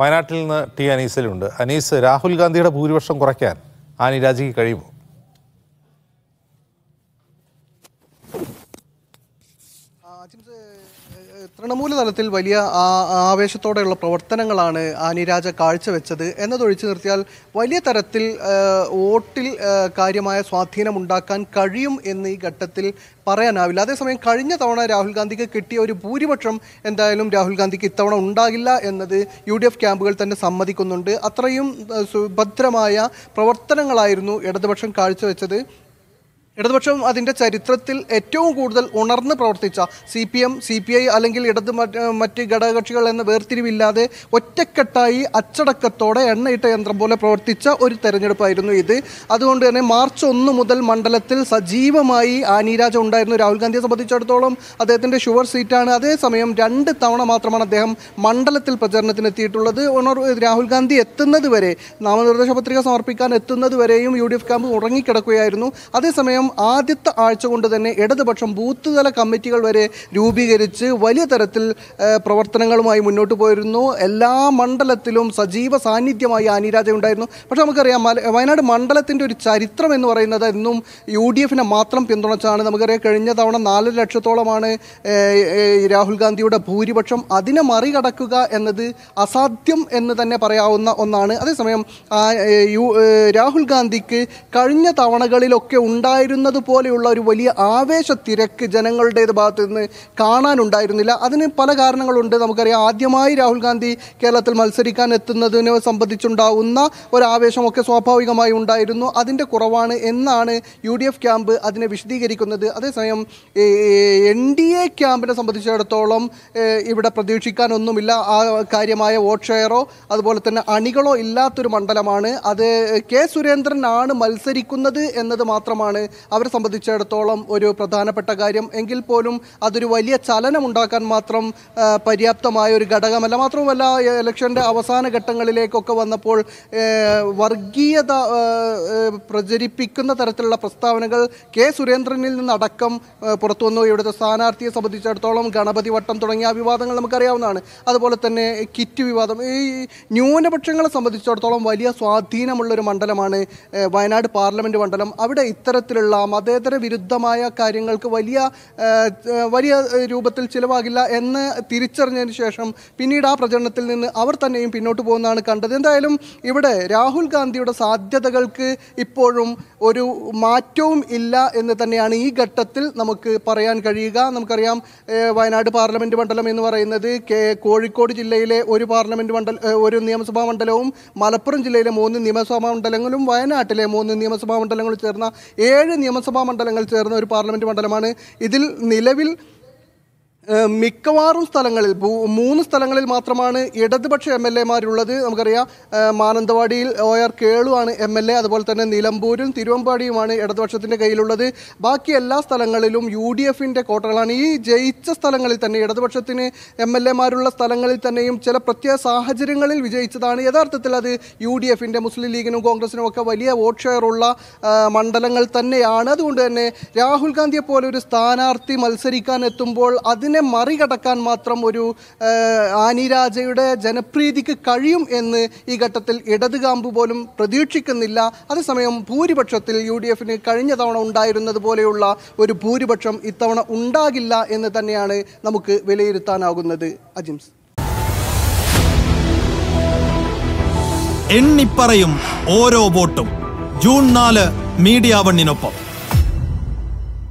വയനാട്ടിൽ നിന്ന് ടി അനീസിലുണ്ട് അനീസ് രാഹുൽ ഗാന്ധിയുടെ ഭൂരിപക്ഷം കുറയ്ക്കാൻ ആനി രാജിക്ക് കഴിയുമോ തൃണമൂല തലത്തിൽ വലിയ ആവേശത്തോടെയുള്ള പ്രവർത്തനങ്ങളാണ് അനിരാജ കാഴ്ചവെച്ചത് എന്നതൊഴിച്ചു നിർത്തിയാൽ വലിയ തരത്തിൽ വോട്ടിൽ കാര്യമായ സ്വാധീനം ഉണ്ടാക്കാൻ കഴിയും എന്ന് ഈ ഘട്ടത്തിൽ പറയാനാവില്ല അതേസമയം കഴിഞ്ഞ തവണ രാഹുൽ ഗാന്ധിക്ക് കിട്ടിയ ഒരു ഭൂരിപക്ഷം എന്തായാലും രാഹുൽ ഗാന്ധിക്ക് ഇത്തവണ ഉണ്ടാകില്ല എന്നത് യു ഡി എഫ് ക്യാമ്പുകൾ തന്നെ സമ്മതിക്കുന്നുണ്ട് അത്രയും സുഭദ്രമായ പ്രവർത്തനങ്ങളായിരുന്നു ഇടതുപക്ഷം കാഴ്ചവെച്ചത് ഇടതുപക്ഷം അതിൻ്റെ ചരിത്രത്തിൽ ഏറ്റവും കൂടുതൽ ഉണർന്ന് പ്രവർത്തിച്ച C P M C P I അല്ലെങ്കിൽ ഇടത് മറ്റ് ഘടകകക്ഷികൾ എന്ന വേർതിരിവില്ലാതെ ഒറ്റക്കെട്ടായി അച്ചടക്കത്തോടെ എണ്ണയിട്ട യന്ത്രം പോലെ പ്രവർത്തിച്ച ഒരു തെരഞ്ഞെടുപ്പായിരുന്നു ഇത് അതുകൊണ്ട് തന്നെ മാർച്ച് ഒന്ന് മുതൽ മണ്ഡലത്തിൽ സജീവമായി ആനിരാജ ഉണ്ടായിരുന്നു രാഹുൽ ഗാന്ധിയെ സംബന്ധിച്ചിടത്തോളം അദ്ദേഹത്തിൻ്റെ ഷുവർ സീറ്റാണ് അതേസമയം രണ്ട് തവണ മാത്രമാണ് അദ്ദേഹം മണ്ഡലത്തിൽ പ്രചരണത്തിന് എത്തിയിട്ടുള്ളത് ഉണർ രാഹുൽ ഗാന്ധി എത്തുന്നത് വരെ നാമനിർദ്ദേശ പത്രിക സമർപ്പിക്കാൻ എത്തുന്നത് വരെയും യു ഡി എഫ് ക്യാമ്പ് ഉറങ്ങിക്കിടക്കുകയായിരുന്നു അതേസമയം അദ്ദേഹം ആദ്യത്തെ ആഴ്ച കൊണ്ട് തന്നെ ഇടതുപക്ഷം ബൂത്ത് തല കമ്മിറ്റികൾ വരെ രൂപീകരിച്ച് വലിയ തരത്തിൽ പ്രവർത്തനങ്ങളുമായി മുന്നോട്ട് പോയിരുന്നു എല്ലാ മണ്ഡലത്തിലും സജീവ സാന്നിധ്യമായി ആനിരാജ ഉണ്ടായിരുന്നു പക്ഷേ നമുക്കറിയാം വയനാട് മണ്ഡലത്തിൻ്റെ ഒരു ചരിത്രം എന്ന് പറയുന്നത് എന്നും യു ഡി എഫിനെ മാത്രം പിന്തുണച്ചാണ് നമുക്കറിയാം കഴിഞ്ഞ തവണ നാല് ലക്ഷത്തോളമാണ് രാഹുൽ ഗാന്ധിയുടെ ഭൂരിപക്ഷം അതിനെ മറികടക്കുക എന്നത് അസാധ്യം എന്ന് തന്നെ പറയാവുന്ന ഒന്നാണ് അതേസമയം യു രാഹുൽ ഗാന്ധിക്ക് കഴിഞ്ഞ തവണകളിലൊക്കെ ഉണ്ടായിരുന്ന വരുന്നത് പോലെയുള്ള ഒരു വലിയ ആവേശ തിരക്ക് ജനങ്ങളുടേത് ഭാഗത്ത് നിന്ന് കാണാനുണ്ടായിരുന്നില്ല അതിന് പല കാരണങ്ങളുണ്ട് നമുക്കറിയാം ആദ്യമായി രാഹുൽ ഗാന്ധി കേരളത്തിൽ മത്സരിക്കാൻ എത്തുന്നതിനെ സംബന്ധിച്ചുണ്ടാവുന്ന ഒരു സ്വാഭാവികമായി ഉണ്ടായിരുന്നു അതിൻ്റെ കുറവാണ് എന്നാണ് യു ഡി എഫ് ക്യാമ്പ് അതിനെ വിശദീകരിക്കുന്നത് അതേസമയം എൻ ഡി എ ക്യാമ്പിനെ സംബന്ധിച്ചിടത്തോളം ഇവിടെ പ്രതീക്ഷിക്കാനൊന്നുമില്ല ആ കാര്യമായ വോട്ട് ഷെയറോ അതുപോലെ തന്നെ അണികളോ ഇല്ലാത്തൊരു മണ്ഡലമാണ് അത് കെ സുരേന്ദ്രനാണ് മത്സരിക്കുന്നത് എന്നത് മാത്രമാണ് അവരെ സംബന്ധിച്ചിടത്തോളം ഒരു പ്രധാനപ്പെട്ട കാര്യം എങ്കിൽ പോലും അതൊരു വലിയ ചലനം ഉണ്ടാക്കാൻ മാത്രം പര്യാപ്തമായ ഒരു ഘടകമല്ല മാത്രവുമല്ല ഇലക്ഷൻ്റെ അവസാന ഘട്ടങ്ങളിലേക്കൊക്കെ വന്നപ്പോൾ വർഗീയത പ്രചരിപ്പിക്കുന്ന തരത്തിലുള്ള പ്രസ്താവനകൾ കെ സുരേന്ദ്രനിൽ നിന്നടക്കം പുറത്തു വന്നു ഇവിടുത്തെ സ്ഥാനാർത്ഥിയെ സംബന്ധിച്ചിടത്തോളം ഗണപതി വട്ടം തുടങ്ങിയ വിവാദങ്ങൾ നമുക്കറിയാവുന്നതാണ് അതുപോലെ തന്നെ കിറ്റ് വിവാദം ഈ ന്യൂനപക്ഷങ്ങളെ സംബന്ധിച്ചിടത്തോളം വലിയ സ്വാധീനമുള്ള ഒരു മണ്ഡലമാണ് വയനാട് പാർലമെൻറ്റ് മണ്ഡലം അവിടെ ഇത്തരത്തിലുള്ള ഉള്ള മതേതര വിരുദ്ധമായ കാര്യങ്ങൾക്ക് വലിയ വലിയ രൂപത്തിൽ ചിലവാകില്ല എന്ന് തിരിച്ചറിഞ്ഞതിന് ശേഷം പിന്നീട് ആ പ്രചരണത്തിൽ നിന്ന് അവർ തന്നെയും പിന്നോട്ട് പോകുന്നതാണ് കണ്ടത് എന്തായാലും ഇവിടെ രാഹുൽ ഗാന്ധിയുടെ സാധ്യതകൾക്ക് ഇപ്പോഴും ഒരു മാറ്റവും ഇല്ല എന്ന് തന്നെയാണ് ഈ ഘട്ടത്തിൽ നമുക്ക് പറയാൻ കഴിയുക നമുക്കറിയാം വയനാട് പാർലമെൻറ്റ് മണ്ഡലം എന്ന് പറയുന്നത് കെ കോഴിക്കോട് ജില്ലയിലെ ഒരു പാർലമെൻറ്റ് മണ്ഡല ഒരു നിയമസഭാ മണ്ഡലവും മലപ്പുറം ജില്ലയിലെ മൂന്ന് നിയമസഭാ മണ്ഡലങ്ങളും വയനാട്ടിലെ മൂന്ന് നിയമസഭാ മണ്ഡലങ്ങളും ചേർന്ന ഏഴ് നിയമസഭാ മണ്ഡലങ്ങൾ ചേർന്ന ഒരു പാർലമെൻറ്റ് മണ്ഡലമാണ് ഇതിൽ നിലവിൽ മിക്കവാറും സ്ഥലങ്ങളിൽ മൂന്ന് സ്ഥലങ്ങളിൽ മാത്രമാണ് ഇടതുപക്ഷ എം എൽ എമാരുള്ളത് നമുക്കറിയാം മാനന്തവാടിയിൽ ഒ ആർ കേളുവാണ് എം എൽ എ അതുപോലെ തന്നെ നിലമ്പൂരും തിരുവമ്പാടിയുമാണ് ഇടതുപക്ഷത്തിൻ്റെ കയ്യിലുള്ളത് ബാക്കി എല്ലാ സ്ഥലങ്ങളിലും യു ഡി എഫിൻ്റെ കോട്ടകളാണ് ഈ ജയിച്ച സ്ഥലങ്ങളിൽ തന്നെ ഇടതുപക്ഷത്തിന് എം എൽ എമാരുള്ള സ്ഥലങ്ങളിൽ തന്നെയും ചില പ്രത്യേക സാഹചര്യങ്ങളിൽ വിജയിച്ചതാണ് യഥാർത്ഥത്തിൽ അത് യു ഡി എഫിൻ്റെ മുസ്ലിം ലീഗിനും കോൺഗ്രസിനും ഒക്കെ വലിയ വോട്ട് ഉള്ള മണ്ഡലങ്ങൾ തന്നെയാണ് അതുകൊണ്ട് തന്നെ രാഹുൽ ഗാന്ധിയെ പോലെ ഒരു സ്ഥാനാർത്ഥി മത്സരിക്കാൻ എത്തുമ്പോൾ അതിന് അതിനെ മറികടക്കാൻ മാത്രം ഒരു ആനിരാജയുടെ ജനപ്രീതിക്ക് കഴിയും എന്ന് ഈ ഘട്ടത്തിൽ ഇടത് കാമ്പ് പോലും പ്രതീക്ഷിക്കുന്നില്ല അതേസമയം ഭൂരിപക്ഷത്തിൽ യു ഡി എഫിന് കഴിഞ്ഞ തവണ ഉണ്ടായിരുന്നത് പോലെയുള്ള ഒരു ഭൂരിപക്ഷം ഇത്തവണ ഉണ്ടാകില്ല എന്ന് തന്നെയാണ് നമുക്ക് വിലയിരുത്താനാകുന്നത് അജിംസ് എണ്ണിപ്പറയും ഓരോ വോട്ടും ജൂൺ നാല് മീഡിയ വണ്ണിനൊപ്പം